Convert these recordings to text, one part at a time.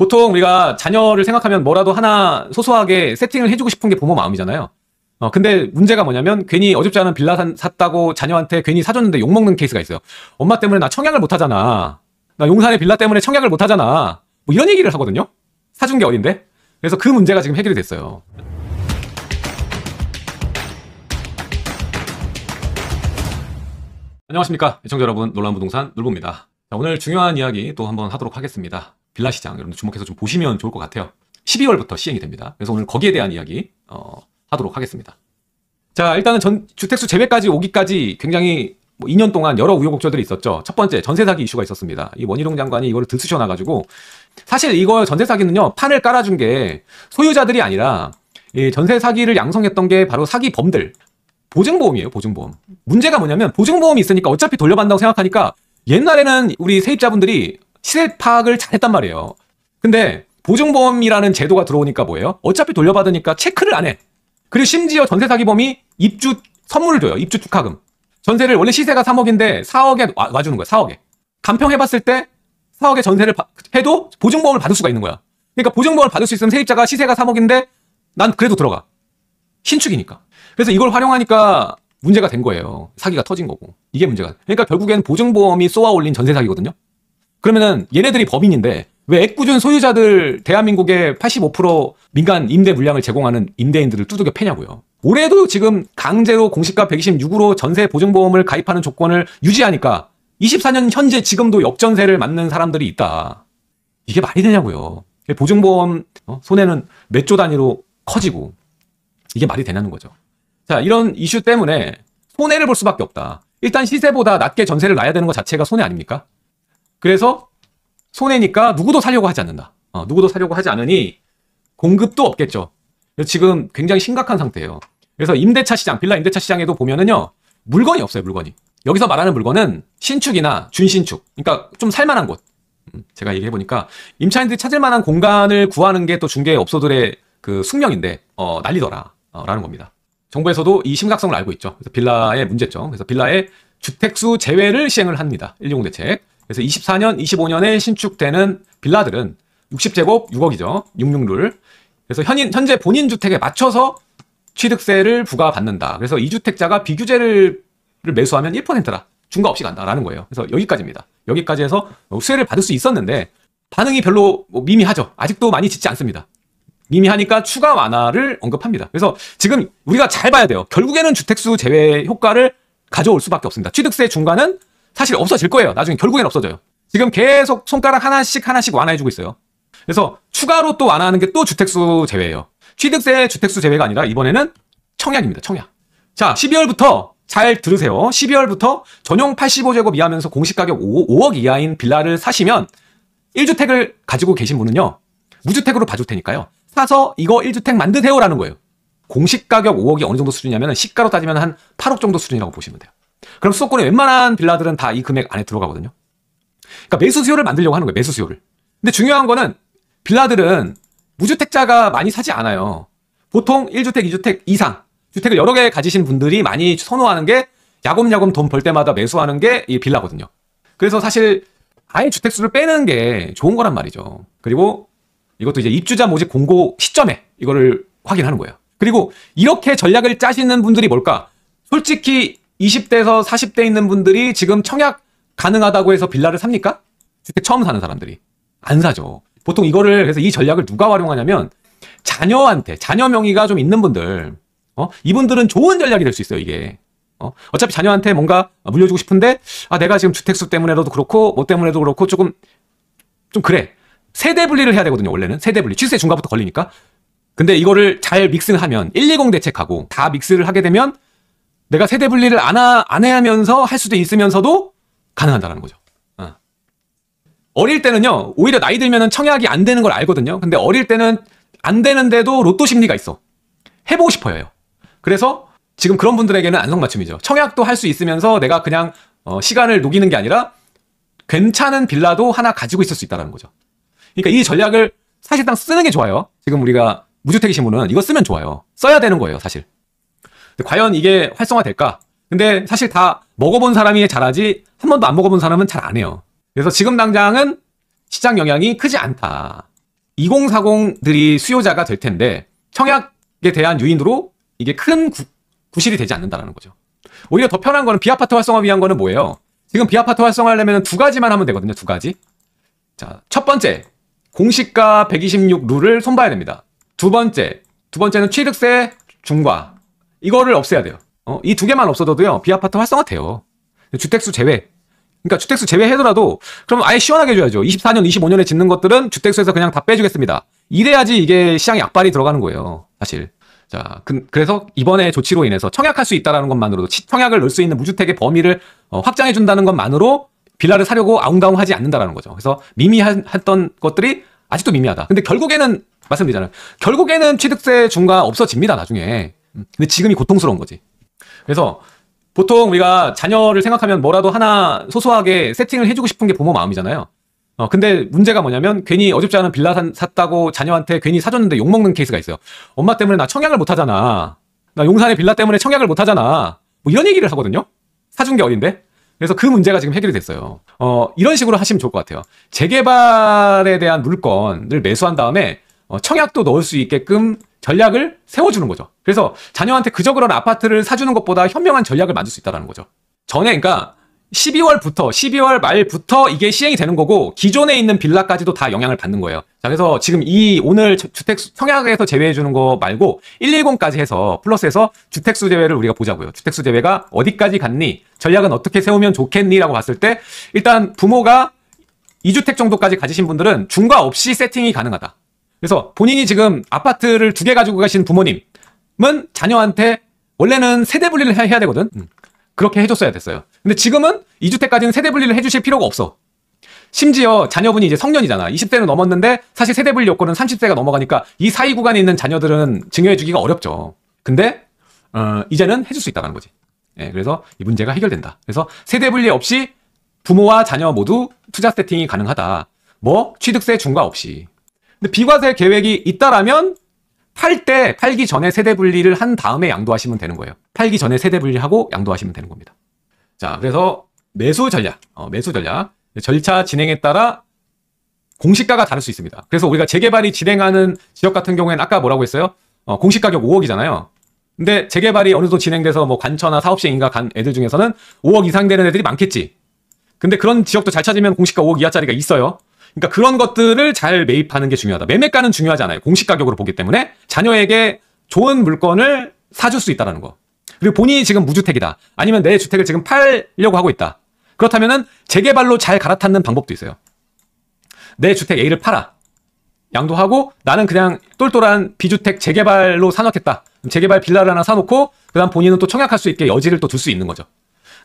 보통 우리가 자녀를 생각하면 뭐라도 하나 소소하게 세팅을 해주고 싶은 게 부모 마음이잖아요. 어, 근데 문제가 뭐냐면 괜히 어줍지 않은 빌라 산, 샀다고 자녀한테 괜히 사줬는데 욕먹는 케이스가 있어요. 엄마 때문에 나 청약을 못하잖아. 나 용산의 빌라 때문에 청약을 못하잖아. 뭐 이런 얘기를 하거든요. 사준 게 어딘데? 그래서 그 문제가 지금 해결이 됐어요. 안녕하십니까. 시청자 여러분, 놀란 부동산 놀부입니다. 오늘 중요한 이야기 또 한번 하도록 하겠습니다. 빌라 시장 여러분들 주목해서 좀 보시면 좋을 것 같아요. 12월부터 시행이 됩니다. 그래서 오늘 거기에 대한 이야기 어, 하도록 하겠습니다. 자 일단은 전 주택수 재배까지 오기까지 굉장히 뭐 2년 동안 여러 우여곡절들이 있었죠. 첫 번째 전세 사기 이슈가 있었습니다. 이 원희룡 장관이 이거를 들쑤셔놔가지고 사실 이거 전세 사기는요 판을 깔아준 게 소유자들이 아니라 이 전세 사기를 양성했던 게 바로 사기범들 보증보험이에요 보증보험. 문제가 뭐냐면 보증보험이 있으니까 어차피 돌려받는다고 생각하니까 옛날에는 우리 세입자분들이 시세 파악을 잘했단 말이에요. 근데 보증보험이라는 제도가 들어오니까 뭐예요? 어차피 돌려받으니까 체크를 안 해. 그리고 심지어 전세 사기범이 입주 선물을 줘요. 입주 축하금. 전세를 원래 시세가 3억인데 4억에 와, 주는 거야. 4억에. 간평해봤을 때 4억에 전세를 바, 해도 보증보험을 받을 수가 있는 거야. 그러니까 보증보험을 받을 수 있으면 세입자가 시세가 3억인데 난 그래도 들어가. 신축이니까. 그래서 이걸 활용하니까 문제가 된 거예요. 사기가 터진 거고. 이게 문제가. 그러니까 결국엔 보증보험이 쏘아 올린 전세 사기거든요. 그러면은 얘네들이 법인인데 왜 애꿎은 소유자들 대한민국의 85% 민간 임대 물량을 제공하는 임대인들을 두둑겨 패냐고요. 올해도 지금 강제로 공시가 126으로 전세 보증보험을 가입하는 조건을 유지하니까 24년 현재 지금도 역전세를 맞는 사람들이 있다. 이게 말이 되냐고요. 보증보험 어, 손해는 몇 조 단위로 커지고 이게 말이 되냐는 거죠. 자 이런 이슈 때문에 손해를 볼 수밖에 없다. 일단 시세보다 낮게 전세를 놔야 되는 것 자체가 손해 아닙니까? 그래서 손해니까 누구도 사려고 하지 않는다. 어, 누구도 사려고 하지 않으니 공급도 없겠죠. 지금 굉장히 심각한 상태예요. 그래서 임대차 시장, 빌라 임대차 시장에도 보면은요, 물건이 없어요, 물건이. 여기서 말하는 물건은 신축이나 준신축. 그러니까 좀 살만한 곳. 음, 제가 얘기해보니까 임차인들이 찾을 만한 공간을 구하는 게 또 중개업소들의 그 숙명인데, 어, 난리더라. 어, 라는 겁니다. 정부에서도 이 심각성을 알고 있죠. 그래서 빌라의 문제점. 그래서 빌라의 주택수 제외를 시행을 합니다. 120 대책. 그래서 24년, 25년에 신축되는 빌라들은 60제곱 6억이죠. 66룰. 그래서 현인, 현재 본인 주택에 맞춰서 취득세를 부과받는다. 그래서 이주택자가 비규제를 매수하면 1%라. 중과 없이 간다라는 거예요. 그래서 여기까지입니다. 여기까지 해서 뭐 수혜를 받을 수 있었는데 반응이 별로 뭐 미미하죠. 아직도 많이 짓지 않습니다. 미미하니까 추가 완화를 언급합니다. 그래서 지금 우리가 잘 봐야 돼요. 결국에는 주택수 제외 효과를 가져올 수밖에 없습니다. 취득세 중과는 사실 없어질 거예요. 나중에 결국엔 없어져요. 지금 계속 손가락 하나씩 하나씩 완화해주고 있어요. 그래서 추가로 또 완화하는 게 또 주택수 제외예요. 취득세 주택수 제외가 아니라 이번에는 청약입니다. 청약. 자, 12월부터 잘 들으세요. 12월부터 전용 85제곱 이하면서 공시가격 5, 억 이하인 빌라를 사시면 1주택을 가지고 계신 분은요. 무주택으로 봐줄 테니까요. 사서 이거 1주택 만드세요라는 거예요. 공시가격 5억이 어느 정도 수준이냐면 시가로 따지면 한 8억 정도 수준이라고 보시면 돼요. 그럼 수도권에 웬만한 빌라들은 다 이 금액 안에 들어가거든요. 그러니까 매수 수요를 만들려고 하는 거예요. 매수 수요를. 근데 중요한 거는 빌라들은 무주택자가 많이 사지 않아요. 보통 1주택, 2주택 이상 주택을 여러 개 가지신 분들이 많이 선호하는 게 야금야금 돈 벌 때마다 매수하는 게 이 빌라거든요. 그래서 사실 아예 주택 수를 빼는 게 좋은 거란 말이죠. 그리고 이것도 이제 입주자 모집 공고 시점에 이거를 확인하는 거예요. 그리고 이렇게 전략을 짜시는 분들이 뭘까? 솔직히 20대에서 40대 있는 분들이 지금 청약 가능하다고 해서 빌라를 삽니까? 주택 처음 사는 사람들이 안 사죠. 보통 이거를 그래서 이 전략을 누가 활용하냐면 자녀한테 자녀 명의가 좀 있는 분들 어? 이분들은 좋은 전략이 될 수 있어요 이게 어? 어차피 자녀한테 뭔가 물려주고 싶은데 아 내가 지금 주택수 때문에라도 그렇고 뭐 때문에도 그렇고 조금 좀 그래 세대 분리를 해야 되거든요 원래는 세대 분리 취세 중간부터 걸리니까 근데 이거를 잘 믹스하면 120 대책하고 다 믹스를 하게 되면 내가 세대 분리를 안, 하, 안 해하면서 할 수도 있으면서도 가능하다라는 거죠. 어. 어릴 때는요, 오히려 나이 들면은 청약이 안 되는 걸 알거든요. 근데 어릴 때는 안 되는데도 로또 심리가 있어. 해보고 싶어요. 그래서 지금 그런 분들에게는 안성맞춤이죠. 청약도 할 수 있으면서 내가 그냥 어, 시간을 녹이는 게 아니라 괜찮은 빌라도 하나 가지고 있을 수 있다는 거죠. 그러니까 이 전략을 사실상 쓰는 게 좋아요. 지금 우리가 무주택이신 분은 이거 쓰면 좋아요. 써야 되는 거예요, 사실. 과연 이게 활성화될까? 근데 사실 다 먹어본 사람이 잘하지 한 번도 안 먹어본 사람은 잘 안 해요. 그래서 지금 당장은 시장 영향이 크지 않다. 2040들이 수요자가 될 텐데 청약에 대한 유인으로 이게 큰 구, 구실이 되지 않는다는 거죠. 오히려 더 편한 거는 비아파트 활성화 위한 거는 뭐예요? 지금 비아파트 활성화하려면 두 가지만 하면 되거든요. 두 가지. 자, 첫 번째. 공시가 126 룰을 손봐야 됩니다. 두 번째. 두 번째는 취득세 중과. 이거를 없애야 돼요. 어, 이 두 개만 없어져도요. 비아파트 활성화 돼요. 주택수 제외. 그러니까 주택수 제외해더라도 그럼 아예 시원하게 해줘야죠. 24년, 25년에 짓는 것들은 주택수에서 그냥 다 빼주겠습니다. 이래야지 이게 시장에 약발이 들어가는 거예요. 사실. 자, 그, 래서 이번에 조치로 인해서 청약할 수 있다라는 것만으로도 청약을 넣을 수 있는 무주택의 범위를 어, 확장해 준다는 것만으로 빌라를 사려고 아웅다웅하지 않는다라는 거죠. 그래서 미미했던 것들이 아직도 미미하다. 근데 결국에는 말씀드리잖아요. 결국에는 취득세 중과 없어집니다. 나중에 음. 근데 지금이 고통스러운 거지. 그래서 보통 우리가 자녀를 생각하면 뭐라도 하나 소소하게 세팅을 해주고 싶은 게 부모 마음이잖아요. 어, 근데 문제가 뭐냐면 괜히 어줍지 않은 빌라 산, 샀다고 자녀한테 괜히 사줬는데 욕먹는 케이스가 있어요. 엄마 때문에 나 청약을 못하잖아. 나 용산의 빌라 때문에 청약을 못하잖아. 뭐 이런 얘기를 하거든요. 사준 게 어딘데? 그래서 그 문제가 지금 해결이 됐어요. 어, 이런 식으로 하시면 좋을 것 같아요. 재개발에 대한 물건을 매수한 다음에 어, 청약도 넣을 수 있게끔 전략을 세워주는 거죠. 그래서 자녀한테 그저 그런 아파트를 사주는 것보다 현명한 전략을 만들 수 있다는 거죠. 전에 그러니까 12월부터 12월 말부터 이게 시행이 되는 거고 기존에 있는 빌라까지도 다 영향을 받는 거예요. 자 그래서 지금 이 오늘 주택 성향에서 제외해 주는 거 말고 110까지 해서 플러스해서 주택수 제외를 우리가 보자고요. 주택수 제외가 어디까지 갔니? 전략은 어떻게 세우면 좋겠니?라고 봤을 때 일단 부모가 2주택 정도까지 가지신 분들은 중과 없이 세팅이 가능하다. 그래서 본인이 지금 아파트를 두 개 가지고 가신 부모님은 자녀한테 원래는 세대 분리를 해야 되거든. 음. 그렇게 해줬어야 됐어요. 근데 지금은 2주택까지는 세대 분리를 해주실 필요가 없어. 심지어 자녀분이 이제 성년이잖아. 20대는 넘었는데 사실 세대 분리 요건은 30대가 넘어가니까 이 사이 구간에 있는 자녀들은 증여해주기가 어렵죠. 근데 어, 이제는 해줄 수 있다는 거지. 예, 그래서 이 문제가 해결된다. 그래서 세대 분리 없이 부모와 자녀 모두 투자 세팅이 가능하다. 뭐 취득세 중과 없이. 근데 비과세 계획이 있다라면 팔 때 팔기 전에 세대 분리를 한 다음에 양도하시면 되는 거예요. 팔기 전에 세대 분리하고 양도하시면 되는 겁니다. 자, 그래서 매수 전략, 어, 매수 전략 절차 진행에 따라 공시가가 다를 수 있습니다. 그래서 우리가 재개발이 진행하는 지역 같은 경우에는 아까 뭐라고 했어요? 어, 공시가격 5억이잖아요. 근데 재개발이 어느 정도 진행돼서 뭐 관처나 사업시행인가 간 애들 중에서는 5억 이상 되는 애들이 많겠지. 근데 그런 지역도 잘 찾으면 공시가 5억 이하짜리가 있어요. 그러니까 그런 것들을 잘 매입하는 게 중요하다. 매매가는 중요하지 않아요. 공시 가격으로 보기 때문에 자녀에게 좋은 물건을 사줄 수 있다라는 거. 그리고 본인이 지금 무주택이다. 아니면 내 주택을 지금 팔려고 하고 있다. 그렇다면은 재개발로 잘갈아타는 방법도 있어요. 내 주택 A를 팔아. 양도하고 나는 그냥 똘똘한 비주택 재개발로 사놓겠다 재개발 빌라를 하나 사놓고 그다음 본인은 또 청약할 수 있게 여지를 또 둘 수 있는 거죠.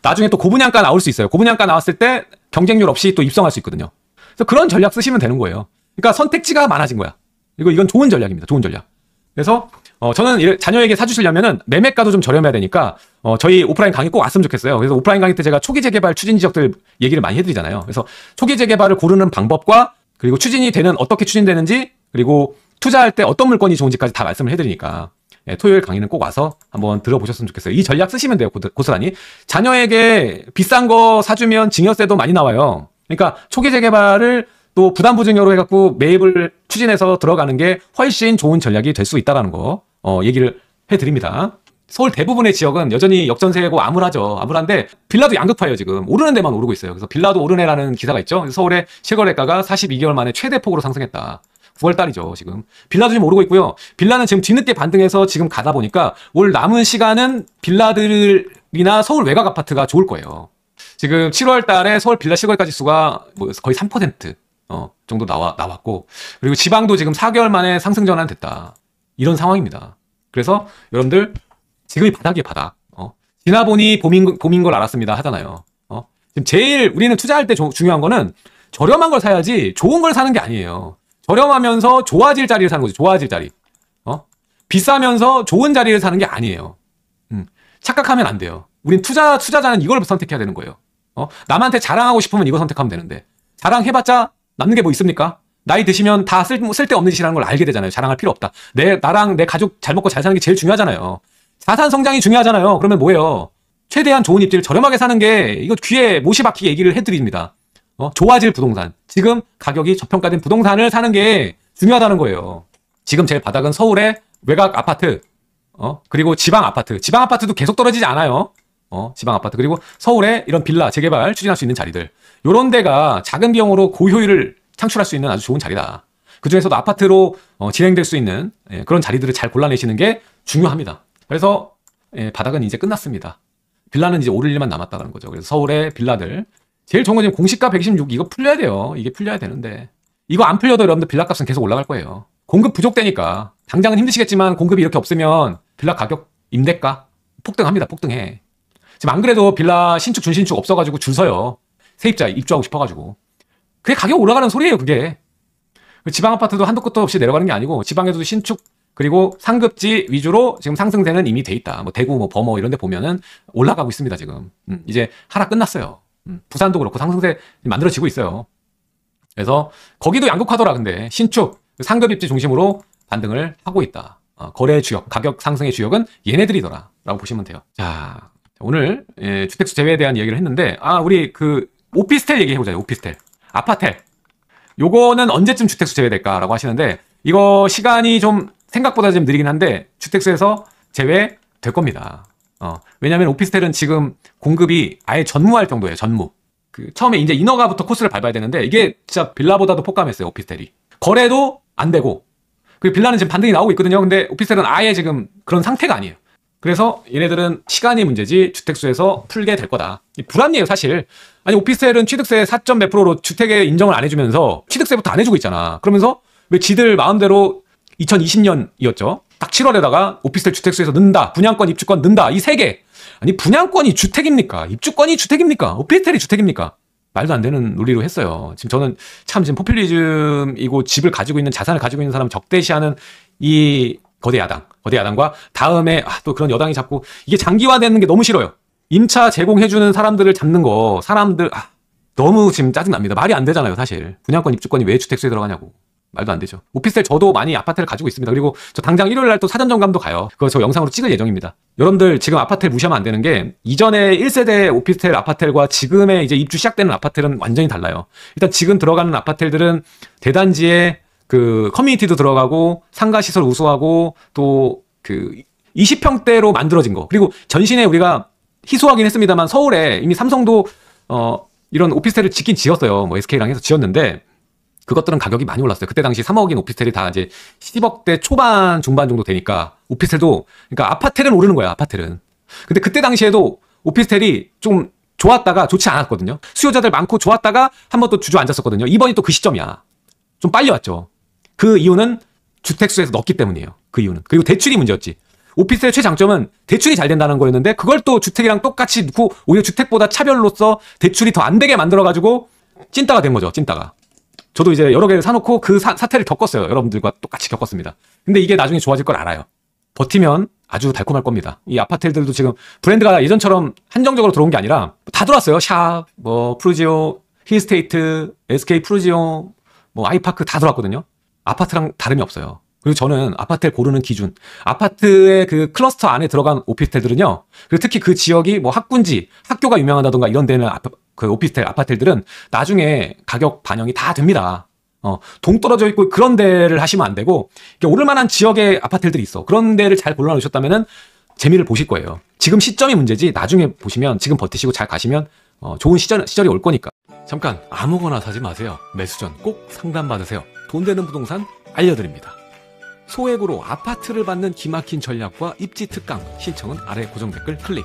나중에 또 고분양가 나올 수 있어요. 고분양가 나왔을 때 경쟁률 없이 또 입성할 수 있거든요. 그래서 그런 전략 쓰시면 되는 거예요. 그러니까 선택지가 많아진 거야. 이거 이건 좋은 전략입니다. 좋은 전략. 그래서 어, 저는 자녀에게 사주시려면은 매매가도 좀 저렴해야 되니까 어, 저희 오프라인 강의 꼭 왔으면 좋겠어요. 그래서 오프라인 강의 때 제가 초기 재개발 추진 지역들 얘기를 많이 해드리잖아요. 그래서 초기 재개발을 고르는 방법과 그리고 추진이 되는 어떻게 추진되는지 그리고 투자할 때 어떤 물건이 좋은지까지 다 말씀을 해드리니까 예, 토요일 강의는 꼭 와서 한번 들어보셨으면 좋겠어요. 이 전략 쓰시면 돼요. 고스란히 자녀에게 비싼 거 사주면 증여세도 많이 나와요. 그러니까 초기 재개발을 또 부담 부증료로 해갖고 매입을 추진해서 들어가는 게 훨씬 좋은 전략이 될 수 있다라는 거 어, 얘기를 해드립니다. 서울 대부분의 지역은 여전히 역전세고 암울하죠. 암울한데 빌라도 양극화예요 지금 오르는 데만 오르고 있어요. 그래서 빌라도 오르네라는 기사가 있죠. 서울의 실거래가가 42개월 만에 최대폭으로 상승했다. 9월 달이죠 지금 빌라도 지금 오르고 있고요. 빌라는 지금 뒤늦게 반등해서 지금 가다 보니까 올 남은 시간은 빌라들이나 서울 외곽 아파트가 좋을 거예요. 지금 7월 달에 서울 빌라 실거래가 지수가 뭐 거의 3% 어, 정도 나와, 나왔고, 그리고 지방도 지금 4개월 만에 상승 전환됐다. 이런 상황입니다. 그래서 여러분들, 지금이 바닥이에요, 바닥. 어, 지나보니 봄인, 봄인 걸 알았습니다. 하잖아요. 어, 지금 제일 우리는 투자할 때 조, 중요한 거는 저렴한 걸 사야지 좋은 걸 사는 게 아니에요. 저렴하면서 좋아질 자리를 사는 거지 좋아질 자리. 어? 비싸면서 좋은 자리를 사는 게 아니에요. 음, 착각하면 안 돼요. 우린 투자, 투자자는 이걸 선택해야 되는 거예요. 어? 남한테 자랑하고 싶으면 이거 선택하면 되는데 자랑해봤자 남는 게 뭐 있습니까? 나이 드시면 다 쓸, 쓸데없는 짓이라는 걸 알게 되잖아요. 자랑할 필요 없다. 내 나랑 내 가족 잘 먹고 잘 사는 게 제일 중요하잖아요. 자산 성장이 중요하잖아요. 그러면 뭐예요? 최대한 좋은 입지를 저렴하게 사는 게 이거 귀에 못이 박히게 얘기를 해드립니다. 어? 좋아질 부동산. 지금 가격이 저평가된 부동산을 사는 게 중요하다는 거예요. 지금 제일 바닥은 서울의 외곽 아파트, 어? 그리고 지방 아파트. 지방 아파트도 계속 떨어지지 않아요. 어, 지방 아파트 그리고 서울에 이런 빌라 재개발 추진할 수 있는 자리들 요런 데가 작은 비용으로 고효율을 창출할 수 있는 아주 좋은 자리다. 그 중에서도 아파트로 어, 진행될 수 있는 예, 그런 자리들을 잘 골라내시는 게 중요합니다. 그래서 예, 바닥은 이제 끝났습니다. 빌라는 이제 오를 일만 남았다는 거죠. 그래서 서울의 빌라들 제일 좋은 건 지금 공시가 126 이거 풀려야 돼요. 이게 풀려야 되는데 이거 안 풀려도 여러분들 빌라 값은 계속 올라갈 거예요. 공급 부족되니까 당장은 힘드시겠지만 공급이 이렇게 없으면 빌라 가격 임대가 폭등합니다. 폭등해. 지금 안 그래도 빌라 신축 준신축 없어가지고 줄 서요. 세입자 입주하고 싶어가지고. 그게 가격 올라가는 소리예요, 그게. 그 지방 아파트도 한도 끝도 없이 내려가는 게 아니고 지방에도 신축 그리고 상급지 위주로 지금 상승세는 이미 돼 있다. 뭐 대구, 뭐 범어 이런 데 보면은 올라가고 있습니다, 지금. 음, 이제 하락 끝났어요. 음, 부산도 그렇고 상승세 만들어지고 있어요. 그래서 거기도 양극화더라, 근데. 신축, 상급 입지 중심으로 반등을 하고 있다. 어, 거래 주역, 가격 상승의 주역은 얘네들이더라. 라고 보시면 돼요. 자, 오늘 예, 주택수 제외에 대한 이야기를 했는데 아 우리 그 오피스텔 얘기해보자 오피스텔 아파텔 요거는 언제쯤 주택수 제외될까라고 하시는데 이거 시간이 좀 생각보다 좀 느리긴 한데 주택수에서 제외될 겁니다 어, 왜냐하면 오피스텔은 지금 공급이 아예 전무할 정도예요 전무 그 처음에 이제 인허가부터 코스를 밟아야 되는데 이게 진짜 빌라보다도 폭감했어요 오피스텔이 거래도 안 되고 그 빌라는 지금 반등이 나오고 있거든요 근데 오피스텔은 아예 지금 그런 상태가 아니에요 그래서 얘네들은 시간이 문제지 주택수에서 풀게 될 거다. 불합리해요, 사실. 아니, 오피스텔은 취득세 4. 몇 프로로 주택에 인정을 안 해주면서 취득세부터 안 해주고 있잖아. 그러면서 왜 지들 마음대로 2020년이었죠. 딱 7월에다가 오피스텔 주택수에서 는다. 분양권, 입주권 는다. 이 세 개. 아니, 분양권이 주택입니까? 입주권이 주택입니까? 오피스텔이 주택입니까? 말도 안 되는 논리로 했어요. 지금 저는 참 지금 포퓰리즘이고 집을 가지고 있는 자산을 가지고 있는 사람 적대시하는 이 거대 야당, 거대 야당과 다음에 아, 또 그런 여당이 잡고 이게 장기화되는 게 너무 싫어요. 임차 제공해주는 사람들을 잡는 거 사람들 아, 너무 지금 짜증납니다. 말이 안 되잖아요, 사실. 분양권 입주권이 왜주택세에 들어가냐고. 말도 안 되죠. 오피스텔 저도 많이 아파트를 가지고 있습니다. 그리고 저 당장 일요일 날 또 사전 점검도 가요. 그거 저 영상으로 찍을 예정입니다. 여러분들 지금 아파트를 무시하면 안 되는 게 이전에 1세대 오피스텔 아파트들과 지금의 이제 입주 시작되는 아파트는 완전히 달라요. 일단 지금 들어가는 아파트들은 대단지에 그 커뮤니티도 들어가고 상가 시설 우수하고 또 그 20평대로 만들어진 거. 그리고 전신에 우리가 희소하긴 했습니다만 서울에 이미 삼성도 어 이런 오피스텔을 짓긴 지었어요. 뭐 SK랑 해서 지었는데 그것들은 가격이 많이 올랐어요. 그때 당시 3억인 오피스텔이 다 이제 10억대 초반 중반 정도 되니까 오피스텔도 그러니까 아파트은 오르는 거야. 아파트는 근데 그때 당시에도 오피스텔이 좀 좋았다가 좋지 않았거든요. 수요자들 많고 좋았다가 한 번 또 주저앉았었거든요. 이번이 또 그 시점이야. 좀 빨리 왔죠. 그 이유는 주택수에서 넣었기 때문이에요. 그 이유는. 그리고 대출이 문제였지. 오피스텔 최장점은 대출이 잘 된다는 거였는데 그걸 또 주택이랑 똑같이 넣고 오히려 주택보다 차별로서 대출이 더 안 되게 만들어가지고 찐따가 된 거죠. 찐따가. 저도 이제 여러 개를 사놓고 그 사, 태를 겪었어요. 여러분들과 똑같이 겪었습니다. 근데 이게 나중에 좋아질 걸 알아요. 버티면 아주 달콤할 겁니다. 이 아파트들도 지금 브랜드가 예전처럼 한정적으로 들어온 게 아니라 다 들어왔어요. 샵, 뭐 프루지오, 힐스테이트, SK 프루지오, 뭐 아이파크 다 들어왔거든요. 아파트랑 다름이 없어요. 그리고 저는 아파트를 고르는 기준, 아파트의 그 클러스터 안에 들어간 오피스텔들은요, 그리고 특히 그 지역이 뭐 학군지, 학교가 유명하다던가 이런 데는 아파, 그 오피스텔, 아파트들은 나중에 가격 반영이 다 됩니다. 어, 동떨어져 있고 그런 데를 하시면 안 되고, 오를 만한 지역의 아파트들이 있어. 그런 데를 잘 골라놓으셨다면은 재미를 보실 거예요. 지금 시점이 문제지, 나중에 보시면, 지금 버티시고 잘 가시면, 어, 좋은 시절, 시절이 올 거니까. 잠깐, 아무거나 사지 마세요. 매수 전꼭 상담 받으세요. 돈 되는 부동산 알려드립니다. 소액으로 아파트를 받는 기막힌 전략과 입지 특강 신청은 아래 고정 댓글 클릭.